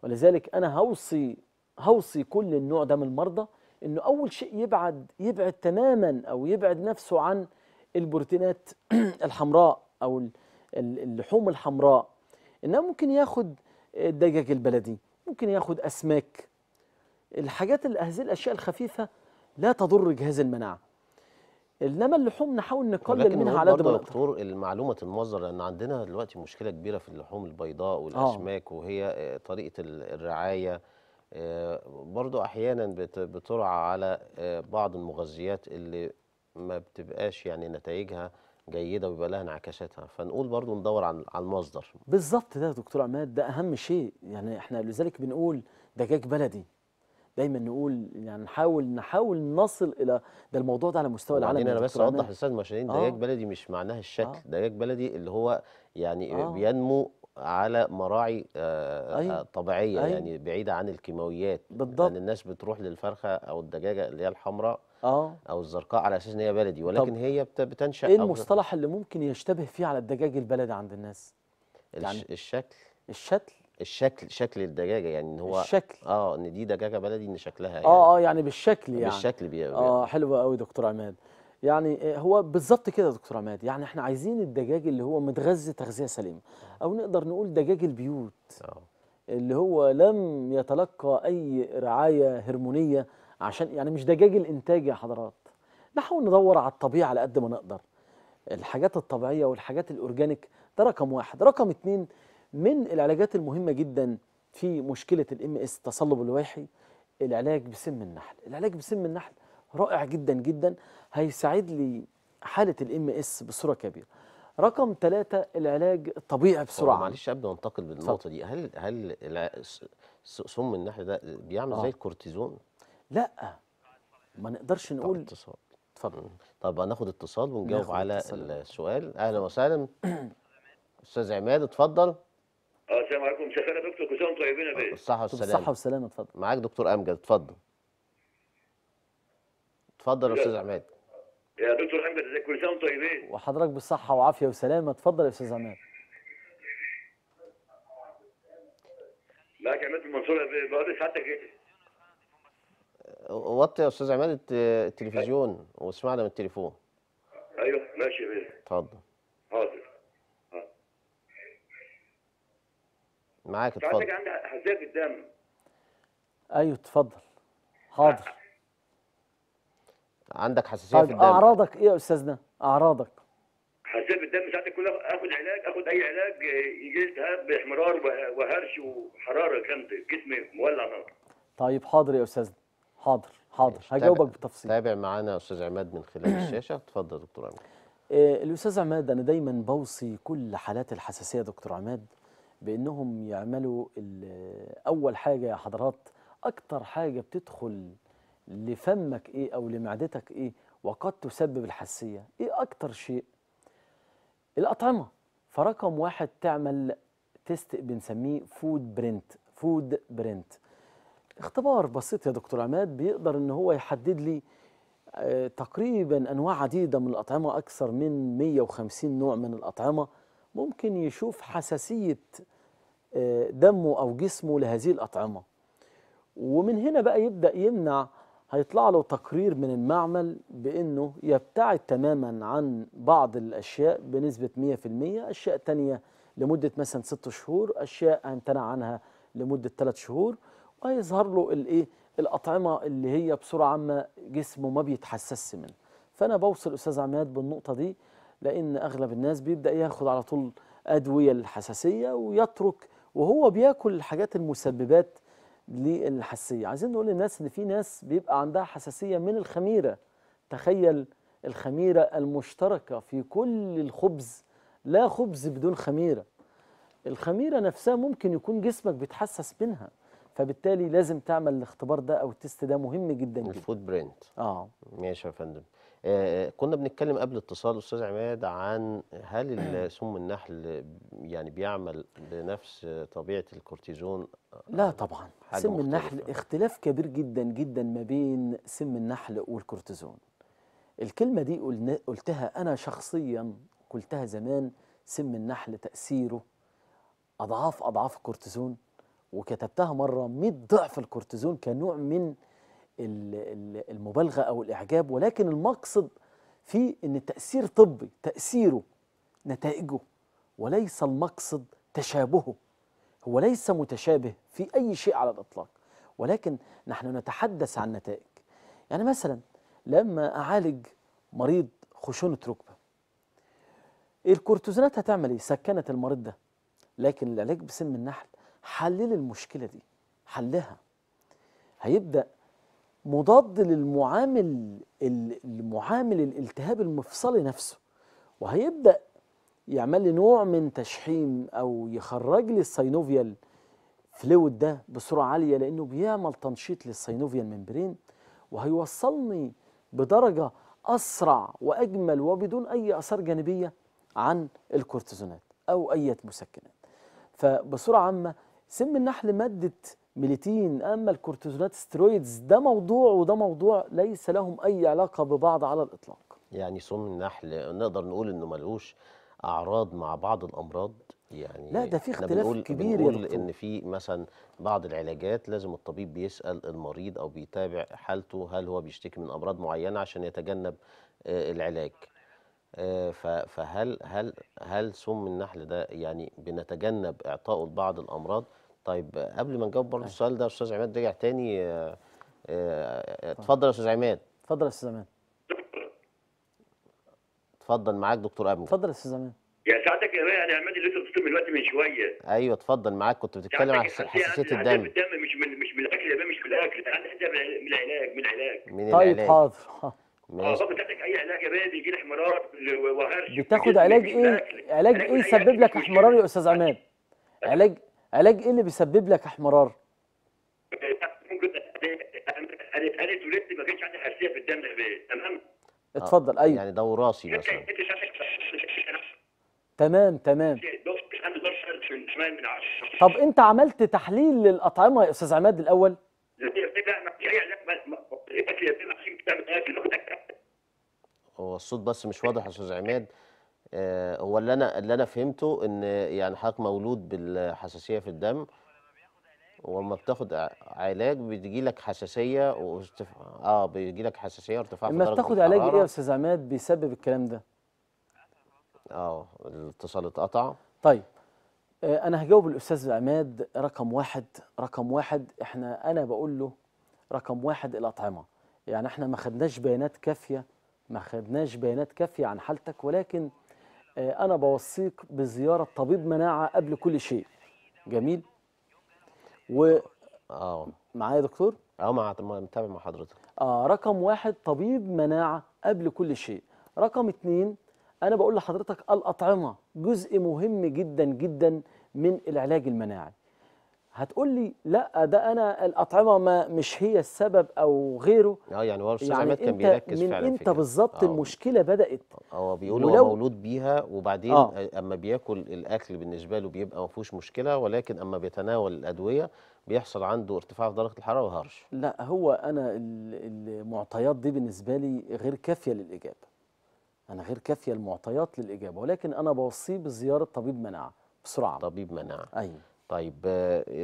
ولذلك أنا هوصي هوصي كل النوع ده من المرضى انه اول شيء يبعد يبعد تماما او يبعد نفسه عن البروتينات الحمراء او اللحوم الحمراء انما ممكن ياخد الدجاج البلدي ممكن ياخد اسماك الحاجات هذه الاشياء الخفيفه لا تضر جهاز المناعه انما اللحوم نحاول نقلل منها على قد ما دكتور المعلومه المصدر لان عندنا دلوقتي مشكله كبيره في اللحوم البيضاء والاسماك آه. وهي آه، طريقه الرعايه آه، برضو احيانا بترعى على آه، بعض المغذيات اللي ما بتبقاش يعني نتائجها جيده ويبقى لها انعكاساتها فنقول برضو ندور على المصدر بالظبط ده يا دكتور عماد ده اهم شيء يعني احنا لذلك بنقول دجاج بلدي دايما نقول يعني نحاول نحاول نصل الى ده الموضوع ده على مستوى العالم انا بس اوضح للساده المشاهدين آه. دجاج بلدي مش معناها الشكل آه. دجاج بلدي اللي هو يعني آه. بينمو على مراعي آه،, آه أيوة. طبيعيه أيوة. يعني بعيده عن الكيماويات بالضبط لان الناس بتروح للفرخه او الدجاجه اللي هي الحمراء اه او الزرقاء على اساس ان هي بلدي ولكن هي بتنشا ايه المصطلح اللي ممكن يشتبه فيه على الدجاج البلدي عند الناس يعني الشكل الشكل الشكل شكل الدجاجه يعني ان هو الشكل اه ان دي دجاجه بلدي ان شكلها يعني اه اه يعني بالشكل يعني بالشكل بي اه حلوه قوي دكتور عماد يعني آه، هو بالظبط كده يا دكتور عماد يعني احنا عايزين الدجاج اللي هو متغذي تغذيه سليمه او نقدر نقول دجاج البيوت اه اللي هو لم يتلقى اي رعايه هرمونيه عشان يعني مش دجاج الانتاج يا حضرات نحاول ندور على الطبيعه على قد ما نقدر الحاجات الطبيعيه والحاجات الاورجانيك ده رقم واحد رقم اتنين من العلاجات المهمه جدا في مشكله الام اس التصلب الواحي العلاج بسم النحل العلاج بسم النحل رائع جدا جدا هيساعد لي حاله الام اس بصوره كبيره رقم ثلاثة العلاج الطبيعي بسرعة معلش قبل ما انتقل بالنقطة دي هل هل سم النحل ده بيعمل آه. زي الكورتيزون لا ما نقدرش نقول اتصال اتفضل طب هناخد اتصال ونجاوب على اتصال. السؤال اهلا وسهلا استاذ عماد اتفضل اه السلام عليكم شيخنا دكتور كل سنه وانتم طيبين يا بيه الصحه والسلامه الصحه والسلامه اتفضل معاك دكتور امجد اتفضل اتفضل يا استاذ عماد يا دكتور امجد ازيك كل سنه وانتم طيبين وحضرتك بالصحه وعافيه وسلامه اتفضل يا استاذ عماد معاك عماد المنصور يا بيه بقابل ايه وطي يا استاذ عماد التلفزيون واسمعنا من التليفون ايوه ماشي يا اتفضل حاضر آه. معاك اتفضل عندك حساسيه الدم ايوه اتفضل حاضر عندك حساسيه في طيب، الدم اعراضك ايه يا استاذنا اعراضك حساسيه في الدم ساعتك كلها اخد علاج اخد اي علاج آه، يجي لي التهاب باحمرار وهرش وحراره كانت جسمي مولع نار طيب حاضر يا استاذنا حاضر حاضر هجاوبك بالتفصيل تابع معانا استاذ عماد من خلال الشاشه اتفضل دكتور عماد آه، الاستاذ عماد انا دايما بوصي كل حالات الحساسيه دكتور عماد بانهم يعملوا اول حاجه يا حضرات اكتر حاجه بتدخل لفمك ايه او لمعدتك ايه وقد تسبب الحساسيه ايه اكتر شيء الاطعمه فرقم واحد تعمل تيست بنسميه فود برنت فود برنت اختبار بسيط يا دكتور عماد بيقدر ان هو يحدد لي آه، تقريبا انواع عديده من الاطعمه اكثر من 150 نوع من الاطعمه ممكن يشوف حساسيه آه، دمه او جسمه لهذه الاطعمه ومن هنا بقى يبدا يمنع هيطلع له تقرير من المعمل بانه يبتعد تماما عن بعض الاشياء بنسبه 100% اشياء تانية لمده مثلا 6 شهور اشياء امتنع عنها لمده 3 شهور وهيظهر له الايه الاطعمه اللي هي بصوره عامه جسمه ما بيتحسسش منها فانا بوصل استاذ عماد بالنقطه دي لان اغلب الناس بيبدا ياخد على طول ادويه للحساسيه ويترك وهو بياكل الحاجات المسببات للحساسيه عايزين نقول للناس ان في ناس بيبقى عندها حساسيه من الخميره تخيل الخميره المشتركه في كل الخبز لا خبز بدون خميره الخميره نفسها ممكن يكون جسمك بيتحسس منها فبالتالي لازم تعمل الاختبار ده او التيست ده مهم جدا جدا الفوت برنت اه ماشي يا فندم آه، آه، كنا بنتكلم قبل اتصال استاذ عماد عن هل سم النحل يعني بيعمل بنفس طبيعه الكورتيزون لا طبعا سم مختلفة. النحل اختلاف كبير جدا جدا ما بين سم النحل والكورتيزون الكلمه دي قلتها انا شخصيا قلتها زمان سم النحل تاثيره اضعاف اضعاف الكورتيزون وكتبتها مره 100 ضعف الكورتيزون كنوع من المبالغه او الاعجاب ولكن المقصد في ان التاثير طبي تاثيره نتائجه وليس المقصد تشابهه هو ليس متشابه في اي شيء على الاطلاق ولكن نحن نتحدث عن نتائج يعني مثلا لما اعالج مريض خشونه ركبه الكورتيزونات هتعمل ايه سكنت المريض ده لكن العلاج بسم النحل حلل المشكله دي حلها هيبدا مضاد للمعامل المعامل الالتهاب المفصلي نفسه وهيبدا يعمل لي نوع من تشحيم او يخرج لي السينوفيال فلويد ده بسرعه عاليه لانه بيعمل تنشيط للسينوفيال ممبرين وهيوصلني بدرجه اسرع واجمل وبدون اي اثار جانبيه عن الكورتيزونات او اي مسكنات فبصوره عامه سم النحل مادة ميليتين أما الكورتيزونات سترويدز ده موضوع وده موضوع ليس لهم أي علاقة ببعض على الإطلاق يعني سم النحل نقدر نقول إنه ملوش أعراض مع بعض الأمراض يعني لا ده في اختلاف بنقول كبير بنقول يا ان في مثلا بعض العلاجات لازم الطبيب بيسال المريض او بيتابع حالته هل هو بيشتكي من امراض معينه عشان يتجنب آه، العلاج آه، فهل هل هل سم النحل ده يعني بنتجنب اعطائه لبعض الامراض طيب قبل ما نجاوب برضه السؤال ده استاذ عماد رجع تاني آه، آه، طيب. اتفضل يا استاذ عماد اتفضل يا استاذ عماد اتفضل معاك دكتور امجد اتفضل يا استاذ عماد يا سعادتك يا يعني عماد اللي انت بتتكلم دلوقتي من شويه ايوه اتفضل معاك كنت بتتكلم عن حساسيه الدم الدم مش من مش من الاكل يا مش من الاكل من العلاج من العلاج من طيب حاضر آه، ماشي بتاخد اي علاج يا بيه بيجي لك احمرار وهرش بتاخد إيه؟ علاج ايه علاج ايه سبب لك احمرار يا استاذ عماد علاج علاج ايه اللي بيسبب لك احمرار؟ انا اتولدت ما كانش عندي حساسيه في الدم تمام؟ اتفضل آه، ايوه يعني ده وراثي مثلا تمام تمام طب انت عملت تحليل للاطعمه يا استاذ عماد الاول؟ هو الصوت بس مش واضح يا استاذ عماد آه، هو اللي انا اللي انا فهمته ان يعني حضرتك مولود بالحساسيه في الدم ولما بتاخد علاج بتجي لك حساسيه وارتفاع اه بيجي لك حساسيه وارتفاع في لما بتاخد علاج ايه يا استاذ عماد بيسبب الكلام ده؟ اه الاتصال اتقطع طيب آه، انا هجاوب الاستاذ عماد رقم واحد رقم واحد احنا انا بقول له رقم واحد الاطعمه يعني احنا ما خدناش بيانات كافيه ما خدناش بيانات كافيه عن حالتك ولكن آه، أنا بوصيك بزيارة طبيب مناعة قبل كل شيء جميل و اه معايا يا دكتور؟ اه مع متابع مع حضرتك اه رقم واحد طبيب مناعة قبل كل شيء رقم اتنين أنا بقول لحضرتك الأطعمة جزء مهم جدا جدا من العلاج المناعي هتقول لي لا ده انا الاطعمه ما مش هي السبب او غيره اه يعني هو الاستاذ يعني عماد كان بيركز من فعلا انت بالظبط آه. المشكله بدات هو بيقول هو مولود بيها وبعدين أوه. اما بياكل الاكل بالنسبه له بيبقى ما فيهوش مشكله ولكن اما بيتناول الادويه بيحصل عنده ارتفاع في درجه الحراره وهرش لا هو انا المعطيات دي بالنسبه لي غير كافيه للاجابه انا غير كافيه المعطيات للاجابه ولكن انا بوصيه بزياره طبيب مناعه بسرعه طبيب مناعه ايوه طيب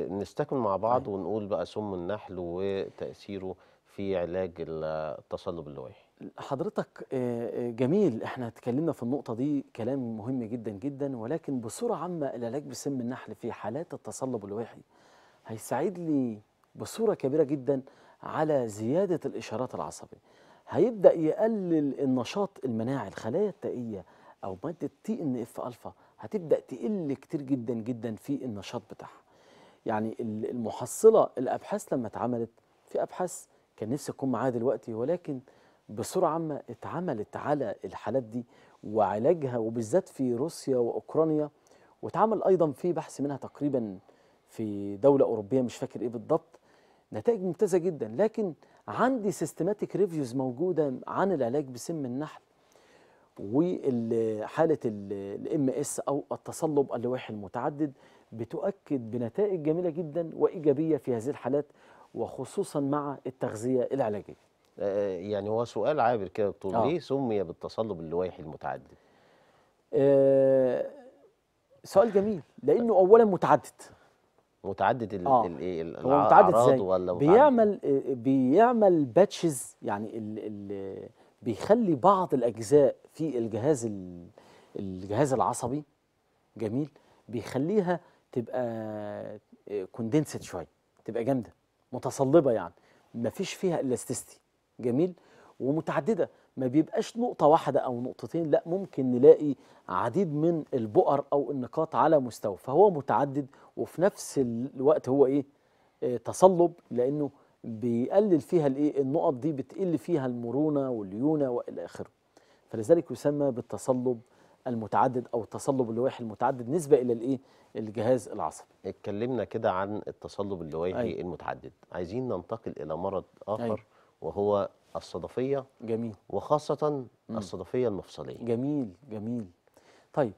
نستكمل مع بعض طيب. ونقول بقى سم النحل وتأثيره في علاج التصلب اللويحي حضرتك آه، آه، جميل احنا اتكلمنا في النقطة دي كلام مهم جدا جدا ولكن بصورة عامة العلاج بسم النحل في حالات التصلب اللويحي هيساعد لي بصورة كبيرة جدا على زيادة الإشارات العصبية هيبدأ يقلل النشاط المناعي الخلايا التائية أو مادة تي إن إف ألفا هتبدا تقل كتير جدا جدا في النشاط بتاعها يعني المحصله الابحاث لما اتعملت في ابحاث كان نفسي اكون معاها دلوقتي ولكن بصوره عامه اتعملت على الحالات دي وعلاجها وبالذات في روسيا واوكرانيا واتعمل ايضا في بحث منها تقريبا في دوله اوروبيه مش فاكر ايه بالضبط نتائج ممتازه جدا لكن عندي سيستماتيك ريفيوز موجوده عن العلاج بسم النحل وحالة الام اس أو التصلب اللوحي المتعدد بتؤكد بنتائج جميلة جدا وإيجابية في هذه الحالات وخصوصا مع التغذية العلاجية آه، آه، يعني هو سؤال عابر كده دكتور آه. ليه سمي بالتصلب اللويحي المتعدد؟ آه سؤال جميل لأنه أولا متعدد متعدد ال آه. ال ال هو متعدد ازاي؟ بيعمل آه، بيعمل باتشز يعني ال ال بيخلي بعض الاجزاء في الجهاز الجهاز العصبي جميل بيخليها تبقى كوندنسد آه، شويه تبقى جامده متصلبه يعني ما فيش فيها الاستستي جميل ومتعدده ما بيبقاش نقطه واحده او نقطتين لا ممكن نلاقي عديد من البؤر او النقاط على مستوى فهو متعدد وفي نفس الوقت هو ايه آه، تصلب لانه بيقلل فيها الايه النقط دي بتقل فيها المرونه والليونه والى اخره فلذلك يسمى بالتصلب المتعدد او التصلب اللوائحي المتعدد نسبه الى الايه الجهاز العصبي اتكلمنا كده عن التصلب اللوائحي أيوة. المتعدد عايزين ننتقل الى مرض اخر أيوة. وهو الصدفيه جميل وخاصه مم. الصدفيه المفصليه جميل جميل طيب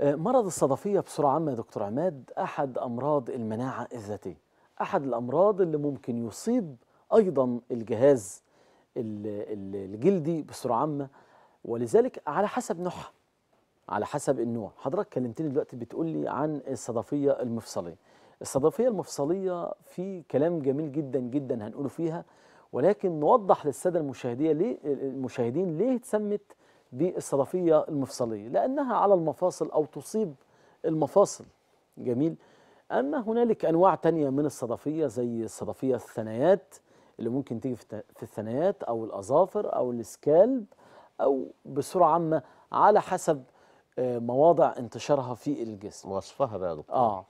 آه، مرض الصدفيه بصوره عامه يا دكتور عماد احد امراض المناعه الذاتيه أحد الأمراض اللي ممكن يصيب أيضا الجهاز الجلدي بصورة عامة ولذلك على حسب نوعها على حسب النوع حضرتك كلمتني دلوقتي بتقولي عن الصدفية المفصلية الصدفية المفصلية في كلام جميل جدا جدا هنقوله فيها ولكن نوضح للسادة المشاهدين ليه المشاهدين ليه اتسمت بالصدفية المفصلية لأنها على المفاصل أو تصيب المفاصل جميل أما هنالك أنواع تانية من الصدفية زي الصدفية الثنايات اللي ممكن تيجي في الثنايات أو الأظافر أو السكالب أو بصورة عامة على حسب آه، مواضع انتشارها في الجسم وصفها بقى يا دكتور آه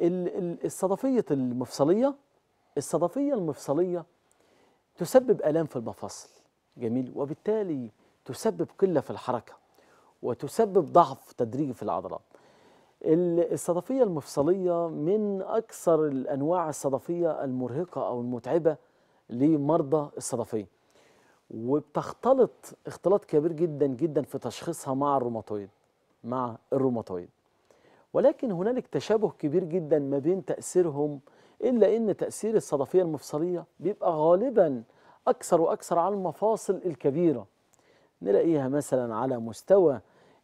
الصدفية المفصلية الصدفية المفصلية تسبب آلام في المفاصل جميل وبالتالي تسبب قلة في الحركة وتسبب ضعف تدريجي في العضلات الصدفية المفصلية من أكثر الأنواع الصدفية المرهقة أو المتعبة لمرضى الصدفية وبتختلط اختلاط كبير جدا جدا في تشخيصها مع الروماتويد مع الروماتويد ولكن هنالك تشابه كبير جدا ما بين تأثيرهم إلا أن تأثير الصدفية المفصلية بيبقى غالبا أكثر وأكثر على المفاصل الكبيرة نلاقيها مثلا على مستوى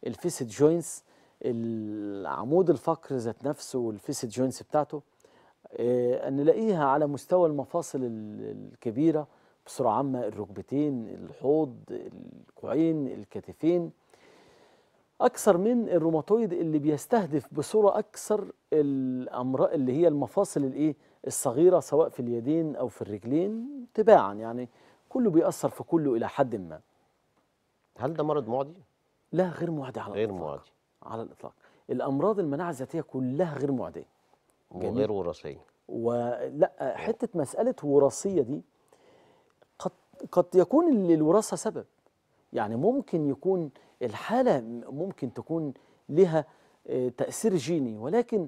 الفيسد جوينتس العمود الفقر ذات نفسه والفيس جوينتس بتاعته آه، أن نلاقيها على مستوى المفاصل الكبيرة بصورة عامة الركبتين الحوض الكوعين الكتفين أكثر من الروماتويد اللي بيستهدف بصورة أكثر الأمراض اللي هي المفاصل الإيه الصغيرة سواء في اليدين أو في الرجلين تباعا يعني كله بيأثر في كله إلى حد ما هل ده مرض معدي؟ لا غير معدي على غير معدي على الاطلاق الامراض المناعه الذاتيه كلها غير معديه وغير وراثيه ولا حته مساله وراثيه دي قد قد يكون الوراثه سبب يعني ممكن يكون الحاله ممكن تكون لها آه، تاثير جيني ولكن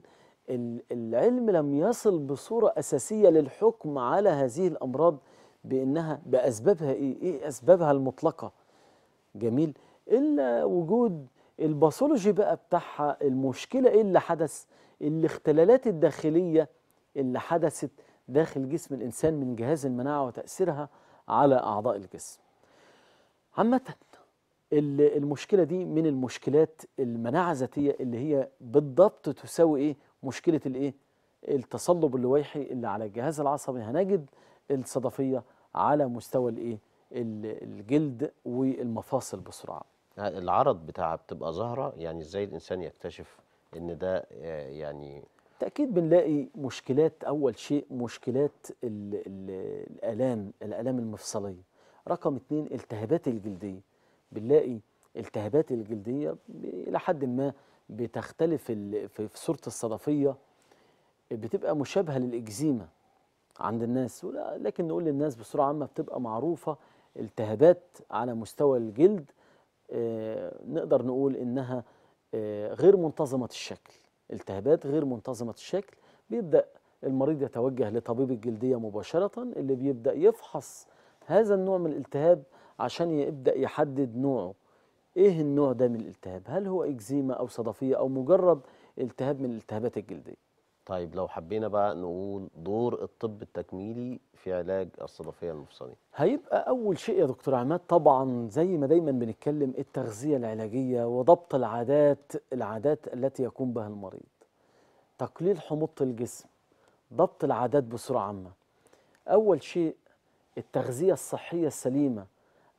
العلم لم يصل بصوره اساسيه للحكم على هذه الامراض بانها باسبابها ايه ايه اسبابها المطلقه جميل الا وجود الباثولوجي بقى بتاعها المشكلة إيه اللي حدث الاختلالات الداخلية اللي حدثت داخل جسم الإنسان من جهاز المناعة وتأثيرها على أعضاء الجسم عامة المشكلة دي من المشكلات المناعة الذاتية اللي هي بالضبط تساوي إيه مشكلة الإيه التصلب اللويحي اللي على الجهاز العصبي هنجد الصدفية على مستوى الإيه الجلد والمفاصل بسرعة العرض بتاعها بتبقى ظاهره يعني ازاي الانسان يكتشف ان ده آه، يعني تاكيد بنلاقي مشكلات اول شيء مشكلات الـ الـ الالام الالام المفصليه رقم اثنين التهابات الجلديه بنلاقي التهابات الجلديه الى حد ما بتختلف في صوره الصدفيه بتبقى مشابهه للاكزيما عند الناس لكن نقول للناس بصوره عامه بتبقى معروفه التهابات على مستوى الجلد آه، نقدر نقول انها آه، غير منتظمه الشكل التهابات غير منتظمه الشكل بيبدا المريض يتوجه لطبيب الجلديه مباشره اللي بيبدا يفحص هذا النوع من الالتهاب عشان يبدا يحدد نوعه ايه النوع ده من الالتهاب هل هو اكزيما او صدفيه او مجرد التهاب من الالتهابات الجلديه طيب لو حبينا بقى نقول دور الطب التكميلي في علاج الصدفية المفصلية هيبقى أول شيء يا دكتور عماد طبعا زي ما دايما بنتكلم التغذية العلاجية وضبط العادات العادات التي يقوم بها المريض تقليل حموضة الجسم ضبط العادات بصورة عامة أول شيء التغذية الصحية السليمة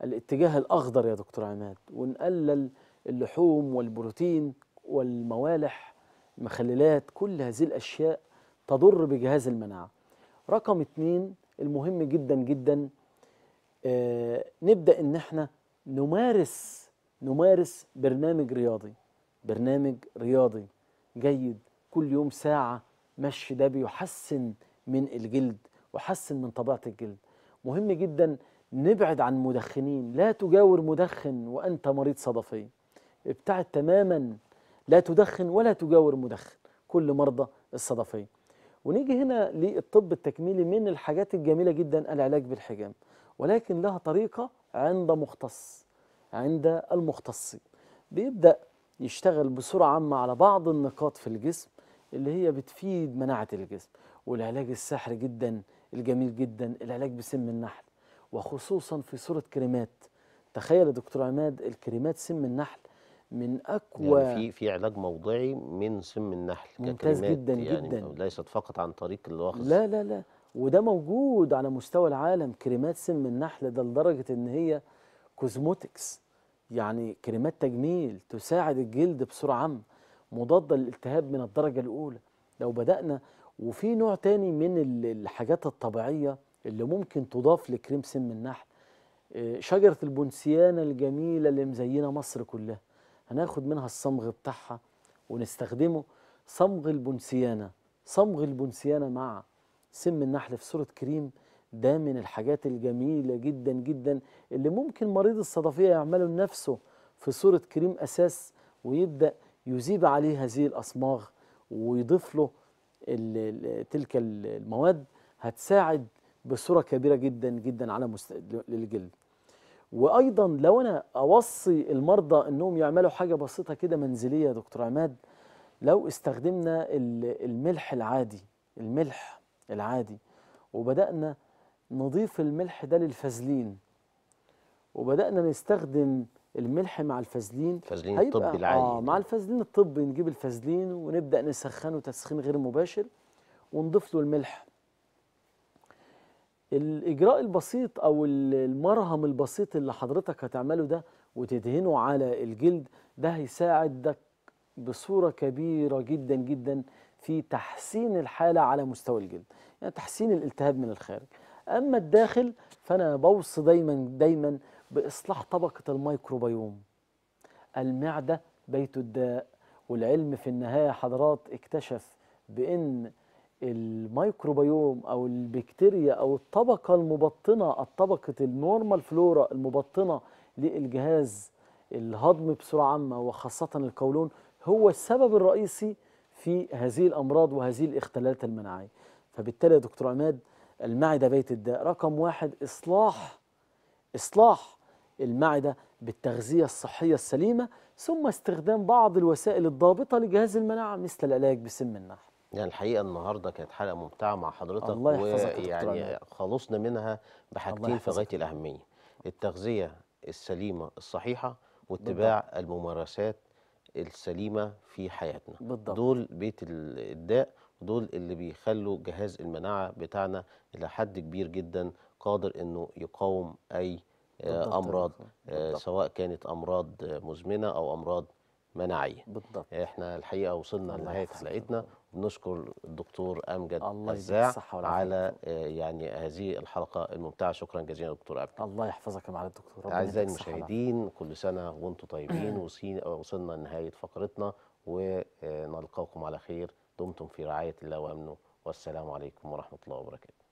الاتجاه الأخضر يا دكتور عماد ونقلل اللحوم والبروتين والموالح مخللات كل هذه الأشياء تضر بجهاز المناعة رقم اتنين المهم جدا جدا آه نبدأ ان احنا نمارس نمارس برنامج رياضي برنامج رياضي جيد كل يوم ساعة مشي ده بيحسن من الجلد وحسن من طبيعة الجلد مهم جدا نبعد عن مدخنين لا تجاور مدخن وأنت مريض صدفي ابتعد تماما لا تدخن ولا تجاور مدخن كل مرضى الصدفية ونيجي هنا للطب التكميلي من الحاجات الجميلة جدا العلاج بالحجام ولكن لها طريقة عند مختص عند المختصين بيبدأ يشتغل بسرعة عامة على بعض النقاط في الجسم اللي هي بتفيد مناعة الجسم والعلاج السحري جدا الجميل جدا العلاج بسم النحل وخصوصا في صورة كريمات تخيل يا دكتور عماد الكريمات سم النحل من اقوى يعني في في علاج موضعي من سم النحل ممتاز جدا يعني جدا ليست فقط عن طريق الاخذ لا لا لا وده موجود على مستوى العالم كريمات سم النحل ده لدرجه ان هي كوزموتكس يعني كريمات تجميل تساعد الجلد بسرعه مضاده للالتهاب من الدرجه الاولى لو بدانا وفي نوع تاني من الحاجات الطبيعيه اللي ممكن تضاف لكريم سم النحل آه، شجره البونسيانا الجميله اللي مزينه مصر كلها هناخد منها الصمغ بتاعها ونستخدمه صمغ البنسيانة صمغ البنسيانة مع سم النحل في صورة كريم ده من الحاجات الجميلة جدا جدا اللي ممكن مريض الصدفية يعمله لنفسه في صورة كريم أساس ويبدأ يذيب عليه هذه الأصماغ ويضيف له تلك المواد هتساعد بصورة كبيرة جدا جدا على مست... للجلد وايضا لو انا اوصي المرضى انهم يعملوا حاجه بسيطه كده منزليه يا دكتور عماد لو استخدمنا الملح العادي الملح العادي وبدانا نضيف الملح ده للفازلين وبدانا نستخدم الملح مع الفازلين الفازلين الطبي العادي آه يعني. مع الفازلين الطبي نجيب الفازلين ونبدا نسخنه تسخين غير مباشر ونضيف له الملح الاجراء البسيط او المرهم البسيط اللي حضرتك هتعمله ده وتدهنه على الجلد ده هيساعدك بصوره كبيره جدا جدا في تحسين الحاله على مستوى الجلد يعني تحسين الالتهاب من الخارج اما الداخل فانا بوصي دايما دايما باصلاح طبقه الميكروبيوم المعده بيت الداء والعلم في النهايه حضرات اكتشف بان الميكروبيوم او البكتيريا او الطبقه المبطنه الطبقه النورمال فلورا المبطنه للجهاز الهضمي بسرعه عامه وخاصه القولون هو السبب الرئيسي في هذه الامراض وهذه الاختلالات المناعيه فبالتالي يا دكتور عماد المعده بيت الداء رقم واحد اصلاح اصلاح المعده بالتغذيه الصحيه السليمه ثم استخدام بعض الوسائل الضابطه لجهاز المناعه مثل العلاج بسم النحل يعني الحقيقه النهارده كانت حلقه ممتعه مع حضرتك الله يحفظك ويعني خلصنا منها بحاجتين في غايه الاهميه التغذيه السليمه الصحيحه واتباع بالضبط. الممارسات السليمه في حياتنا بالضبط. دول بيت الداء ودول اللي بيخلوا جهاز المناعه بتاعنا الى حد كبير جدا قادر انه يقاوم اي آه، امراض آه، بالضبط. سواء كانت امراض مزمنه او امراض مناعيه بالضبط احنا الحقيقه وصلنا لنهايه حلقتنا بنشكر الدكتور امجد الله الزاع على آه، يعني هذه الحلقه الممتعه شكرا جزيلا دكتور امجد الله يحفظك يا معالي الدكتور اعزائي المشاهدين كل سنه وانتم طيبين وصلنا لنهايه فقرتنا ونلقاكم آه، على خير دمتم في رعايه الله وامنه والسلام عليكم ورحمه الله وبركاته